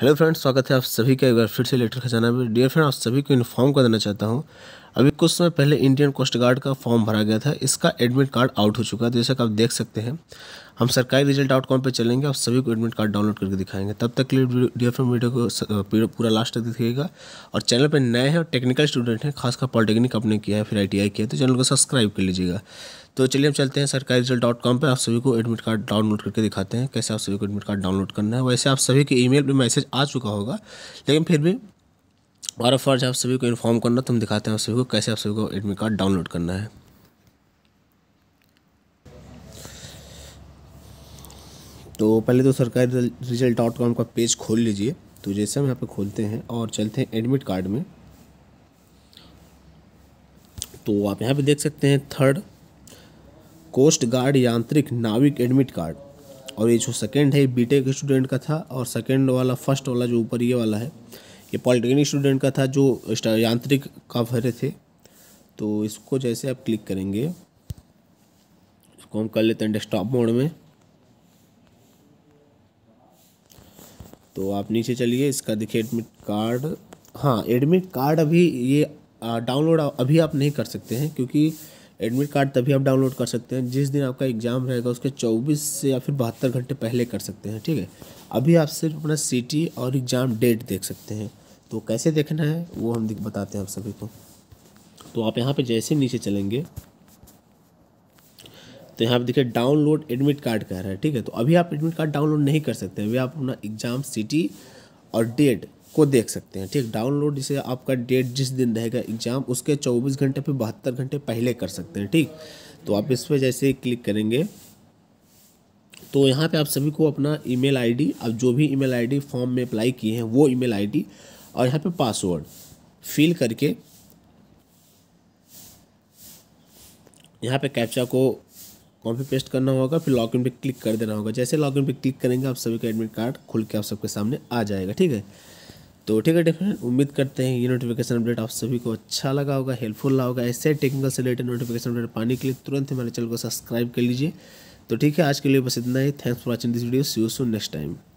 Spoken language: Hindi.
हेलो फ्रेंड्स स्वागत है आप सभी का एक बार फिर से लेटर खजाना में डियर फ्रेंड आप सभी को इन्फॉर्म कर देना चाहता हूँ अभी कुछ समय पहले इंडियन कोस्ट गार्ड का फॉर्म भरा गया था इसका एडमिट कार्ड आउट हो चुका है तो जैसा कि आप देख सकते हैं हम सरकारी रिजल्ट डॉट कॉम पर चलेंगे आप सभी को एडमिट कार्ड डाउनलोड करके दिखाएंगे तब तक के लिए डी एफ वीडियो को पूरा लास्ट तक दिखेगा और चैनल पर नए हैं और टेक्निकल स्टूडेंट हैं खासकर पॉलिटेक्निक अपने किया है फिर आई किया है तो चैनल को सब्सक्राइब कर लीजिएगा तो चलिए हम चलते हैं सरकारी रिजल्ट डॉट कॉम पर आप सभी को एडमिट कार्ड डाउनलोड करके दिखाते हैं कैसे आप सभी को एडमिट कार्ड डाउनलोड करना है वैसे आप सभी के ईमेल पे मैसेज आ चुका होगा लेकिन फिर भी और फर्ज आप सभी को इन्फॉर्म करना तो हम दिखाते हैं आप सभी को कैसे आप सभी को एडमिट कार्ड डाउनलोड करना है तो पहले तो सरकारी रिजल्ट डॉट कॉम का पेज खोल लीजिए तो जैसे हम यहाँ पे खोलते हैं और चलते हैं एडमिट कार्ड में तो आप यहाँ पे देख सकते हैं थर्ड कोस्ट गार्ड यांत्रिक नाविक एडमिट कार्ड और ये जो सेकेंड है बीटेक स्टूडेंट का था और सेकेंड वाला फर्स्ट वाला जो ऊपर ये वाला है ये पॉलिटेक्निक स्टूडेंट का था जो यांत्रिक का भरे थे तो इसको जैसे आप क्लिक करेंगे इसको हम कर लेते हैं डेस्कटॉप मोड में तो आप नीचे चलिए इसका देखिए एडमिट कार्ड हाँ एडमिट कार्ड अभी ये डाउनलोड अभी आप नहीं कर सकते हैं क्योंकि एडमिट कार्ड तभी आप डाउनलोड कर सकते हैं जिस दिन आपका एग्ज़ाम रहेगा उसके 24 से या फिर बहत्तर घंटे पहले कर सकते हैं ठीक है अभी आप सिर्फ अपना सिटी और एग्ज़ाम डेट देख सकते हैं तो कैसे देखना है वो हम बताते हैं आप सभी को तो आप यहाँ पे जैसे नीचे चलेंगे तो यहाँ पे देखिए डाउनलोड एडमिट कार्ड कह रहा है ठीक है तो अभी आप एडमिट कार्ड डाउनलोड नहीं कर सकते अभी आप अपना एग्ज़ाम सिटी और डेट को देख सकते हैं ठीक डाउनलोड जिसे आपका डेट जिस दिन रहेगा एग्ज़ाम उसके चौबीस घंटे पे बहत्तर घंटे पहले कर सकते हैं ठीक तो आप इस पर जैसे क्लिक करेंगे तो यहाँ पे आप सभी को अपना ईमेल आईडी आप जो भी ईमेल आईडी फॉर्म में अप्लाई किए हैं वो ईमेल आईडी और यहाँ पे पासवर्ड फिल करके यहाँ पे कैप्चा को कॉपी पेस्ट करना होगा फिर लॉगिन पे क्लिक कर देना होगा जैसे लॉगिन पे क्लिक करेंगे आप सभी का एडमिट कार्ड खुल के आप सबके सामने आ जाएगा ठीक है तो ठीक है डेफिनेट उम्मीद करते हैं ये नोटिफिकेशन अपडेट आप सभी को अच्छा लगा होगा हेल्पफुल लगा होगा ऐसे टेक्निकल से रिलेटेड नोटिफिकेशन अपडेट पाने के लिए तुरंत हमारे चैनल को सब्सक्राइब कर लीजिए तो ठीक है आज के लिए बस इतना ही thanks for watching this video see you so next time